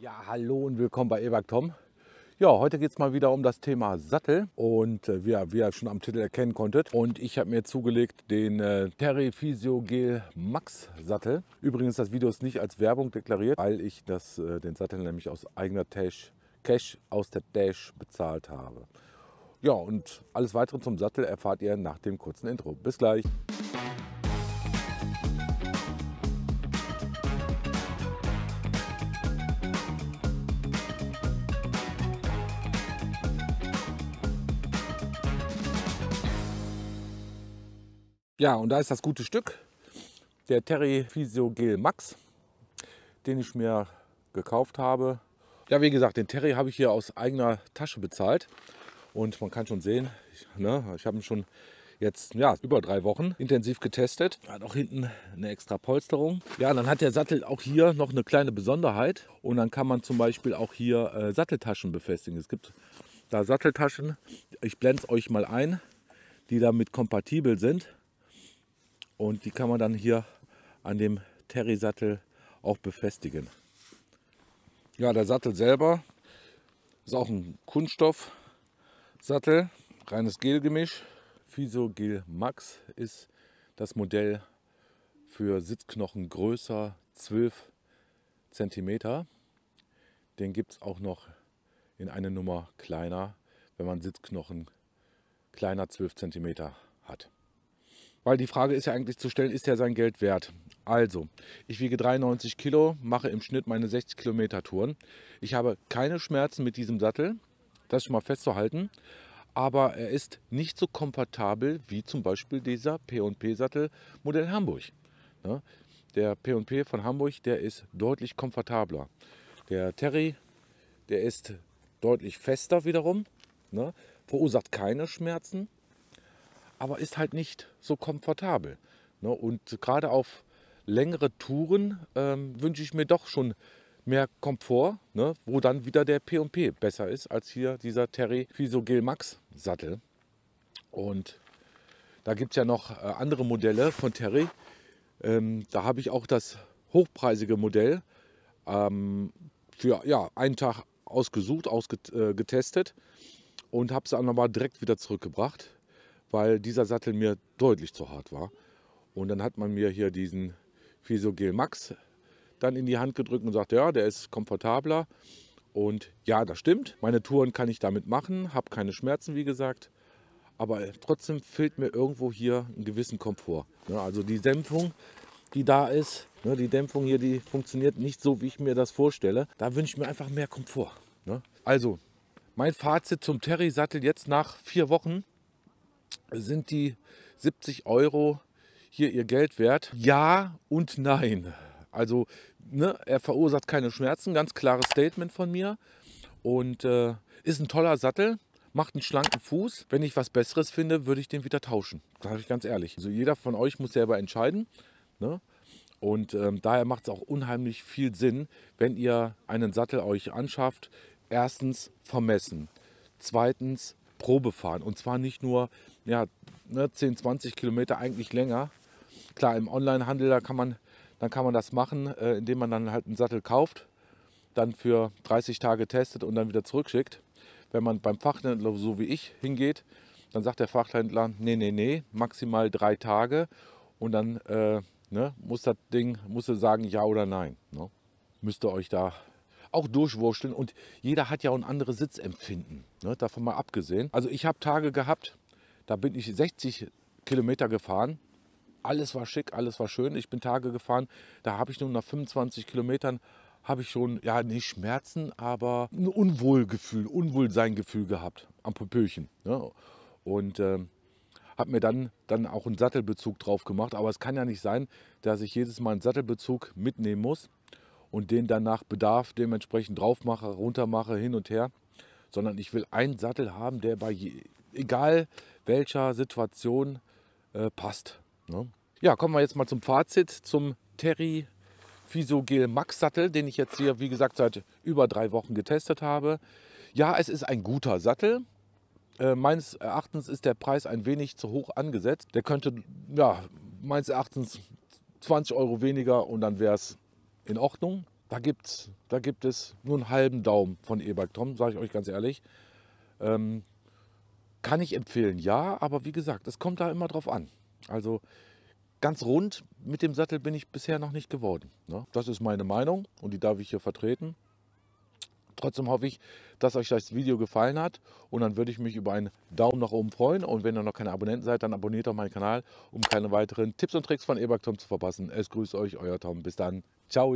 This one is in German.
Ja, hallo und willkommen bei Ewag Tom. Ja, heute geht es mal wieder um das Thema Sattel und äh, wie, ihr, wie ihr schon am Titel erkennen konntet. Und ich habe mir zugelegt den äh, Terry Physio Gel Max Sattel. Übrigens, das Video ist nicht als Werbung deklariert, weil ich das, äh, den Sattel nämlich aus eigener Tash, Cash aus der Dash bezahlt habe. Ja, und alles weitere zum Sattel erfahrt ihr nach dem kurzen Intro. Bis gleich. Ja, und da ist das gute Stück, der Terry Physio Gel Max, den ich mir gekauft habe. Ja, wie gesagt, den Terry habe ich hier aus eigener Tasche bezahlt. Und man kann schon sehen, ich, ne, ich habe ihn schon jetzt ja, über drei Wochen intensiv getestet. Hat auch hinten eine extra Polsterung. Ja, dann hat der Sattel auch hier noch eine kleine Besonderheit. Und dann kann man zum Beispiel auch hier äh, Satteltaschen befestigen. Es gibt da Satteltaschen, ich blende es euch mal ein, die damit kompatibel sind und die kann man dann hier an dem Terry-Sattel auch befestigen. Ja, der Sattel selber ist auch ein Kunststoff-Sattel, reines Gelgemisch. Gel Max ist das Modell für Sitzknochen größer 12 cm. Den gibt es auch noch in eine Nummer kleiner, wenn man Sitzknochen kleiner 12 cm hat. Weil die Frage ist ja eigentlich zu stellen, ist er sein Geld wert? Also, ich wiege 93 Kilo, mache im Schnitt meine 60 Kilometer Touren. Ich habe keine Schmerzen mit diesem Sattel, das schon mal festzuhalten. Aber er ist nicht so komfortabel wie zum Beispiel dieser P&P-Sattel Modell Hamburg. Der P&P von Hamburg, der ist deutlich komfortabler. Der Terry, der ist deutlich fester wiederum, ne, verursacht keine Schmerzen aber ist halt nicht so komfortabel. Ne? Und gerade auf längere Touren ähm, wünsche ich mir doch schon mehr Komfort, ne? wo dann wieder der P&P besser ist als hier dieser Terry Fiso Fisogel Max Sattel. Und da gibt es ja noch äh, andere Modelle von Terry. Ähm, da habe ich auch das hochpreisige Modell ähm, für ja, einen Tag ausgesucht, ausgetestet äh, und habe es dann nochmal direkt wieder zurückgebracht weil dieser Sattel mir deutlich zu hart war. Und dann hat man mir hier diesen Fisogel Max dann in die Hand gedrückt und sagte, ja, der ist komfortabler. Und ja, das stimmt, meine Touren kann ich damit machen, habe keine Schmerzen, wie gesagt. Aber trotzdem fehlt mir irgendwo hier einen gewissen Komfort. Ne, also die Dämpfung, die da ist, ne, die Dämpfung hier, die funktioniert nicht so, wie ich mir das vorstelle. Da wünsche ich mir einfach mehr Komfort. Ne. Also, mein Fazit zum Terry-Sattel jetzt nach vier Wochen sind die 70 Euro hier ihr Geld wert? Ja und nein. Also ne, er verursacht keine Schmerzen, ganz klares Statement von mir. Und äh, ist ein toller Sattel, macht einen schlanken Fuß. Wenn ich was Besseres finde, würde ich den wieder tauschen. Sage ich ganz ehrlich. Also jeder von euch muss selber entscheiden. Ne? Und ähm, daher macht es auch unheimlich viel Sinn, wenn ihr einen Sattel euch anschafft. Erstens vermessen. Zweitens Probe fahren. Und zwar nicht nur ja, 10, ne, 20 Kilometer, eigentlich länger. Klar, im Onlinehandel, da kann man, dann kann man das machen, äh, indem man dann halt einen Sattel kauft, dann für 30 Tage testet und dann wieder zurückschickt. Wenn man beim Fachhändler, so wie ich, hingeht, dann sagt der Fachhändler, nee, nee, nee, maximal drei Tage und dann äh, ne, muss das Ding, muss sagen ja oder nein. Ne? Müsst ihr euch da auch durchwurschteln und jeder hat ja auch ein anderes Sitzempfinden. Ne? Davon mal abgesehen. Also ich habe Tage gehabt, da bin ich 60 Kilometer gefahren. Alles war schick, alles war schön. Ich bin Tage gefahren, da habe ich nur nach 25 Kilometern habe ich schon, ja, nicht Schmerzen, aber ein Unwohlgefühl, Unwohlseingefühl gehabt am Pöpöchen. Ne? Und äh, habe mir dann, dann auch einen Sattelbezug drauf gemacht. Aber es kann ja nicht sein, dass ich jedes Mal einen Sattelbezug mitnehmen muss und den danach Bedarf dementsprechend drauf mache, runter mache, hin und her, sondern ich will einen Sattel haben, der bei je, egal welcher Situation äh, passt. Ne? Ja, kommen wir jetzt mal zum Fazit, zum Terry Visogel Max Sattel, den ich jetzt hier, wie gesagt, seit über drei Wochen getestet habe. Ja, es ist ein guter Sattel. Äh, meines Erachtens ist der Preis ein wenig zu hoch angesetzt. Der könnte, ja, meines Erachtens 20 Euro weniger und dann wäre es in Ordnung. Da, gibt's, da gibt es nur einen halben Daumen von e Ebag Tom, sage ich euch ganz ehrlich. Ähm, kann ich empfehlen, ja, aber wie gesagt, es kommt da immer drauf an. Also ganz rund mit dem Sattel bin ich bisher noch nicht geworden. Ne? Das ist meine Meinung und die darf ich hier vertreten. Trotzdem hoffe ich, dass euch das Video gefallen hat und dann würde ich mich über einen Daumen nach oben freuen. Und wenn ihr noch keine Abonnenten seid, dann abonniert doch meinen Kanal, um keine weiteren Tipps und Tricks von Ebak Tom zu verpassen. Es grüßt euch, euer Tom. Bis dann. Ciao.